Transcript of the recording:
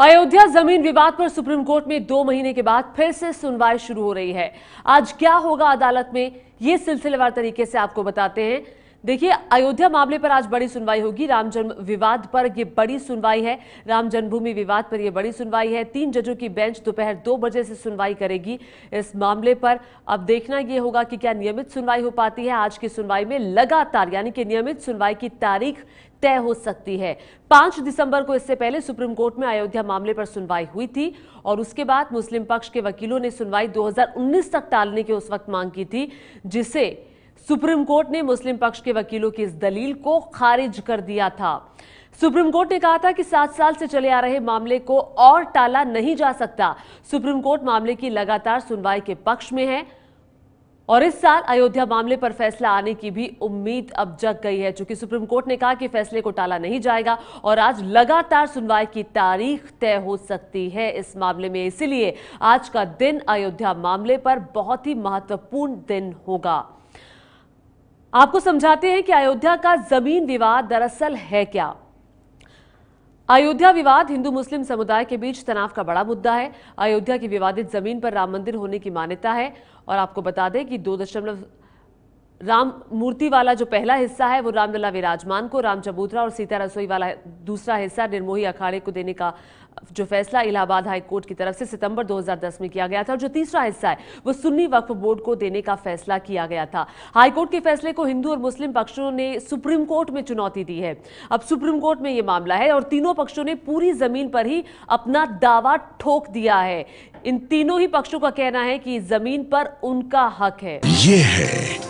अयोध्या जमीन विवाद पर सुप्रीम कोर्ट में दो महीने के बाद फिर से सुनवाई शुरू हो रही है आज क्या होगा अदालत में ये सिलसिलेवार तरीके से आपको बताते हैं देखिए अयोध्या मामले पर आज बड़ी सुनवाई होगी राम जन्म विवाद पर यह बड़ी सुनवाई है राम जन्मभूमि विवाद पर यह बड़ी सुनवाई है तीन जजों की बेंच दोपहर दो बजे से सुनवाई करेगी इस मामले पर अब देखना यह होगा कि क्या नियमित सुनवाई हो पाती है आज की सुनवाई में लगातार यानी कि नियमित सुनवाई की तारीख तय हो सकती है पांच दिसंबर को इससे पहले सुप्रीम कोर्ट में अयोध्या मामले पर सुनवाई हुई थी और उसके बाद मुस्लिम पक्ष के वकीलों ने सुनवाई दो तक टालने की उस वक्त मांग की थी जिसे सुप्रीम कोर्ट ने मुस्लिम पक्ष के वकीलों की इस दलील को खारिज कर दिया था सुप्रीम कोर्ट ने कहा था कि सात साल से चले आ रहे मामले को और टाला नहीं जा सकता सुप्रीम कोर्ट मामले की लगातार सुनवाई के पक्ष में है और इस साल अयोध्या मामले पर फैसला आने की भी उम्मीद अब जग गई है चूंकि सुप्रीम कोर्ट ने कहा कि फैसले को टाला नहीं जाएगा और आज लगातार सुनवाई की तारीख तय हो सकती है इस मामले में इसीलिए आज का दिन अयोध्या मामले पर बहुत ही महत्वपूर्ण दिन होगा आपको समझाते हैं कि अयोध्या का जमीन विवाद दरअसल है क्या अयोध्या विवाद हिंदू मुस्लिम समुदाय के बीच तनाव का बड़ा मुद्दा है अयोध्या की विवादित जमीन पर राम मंदिर होने की मान्यता है और आपको बता दें कि दो दशमलव राम मूर्ति वाला जो पहला हिस्सा है वो रामलला विराजमान को राम चबूतरा और सीता रसोई वाला दूसरा हिस्सा निर्मोही अखाड़े को देने का जो फैसला इलाहाबाद हाई कोर्ट की तरफ से सितंबर 2010 में किया गया था और जो तीसरा हिस्सा है वो सुन्नी वक्फ बोर्ड को देने का फैसला किया गया था हाई कोर्ट के फैसले को हिंदू और मुस्लिम पक्षों ने सुप्रीम कोर्ट में चुनौती दी है अब सुप्रीम कोर्ट में ये मामला है और तीनों पक्षों ने पूरी जमीन पर ही अपना दावा ठोक दिया है इन तीनों ही पक्षों का कहना है कि जमीन पर उनका हक है ये है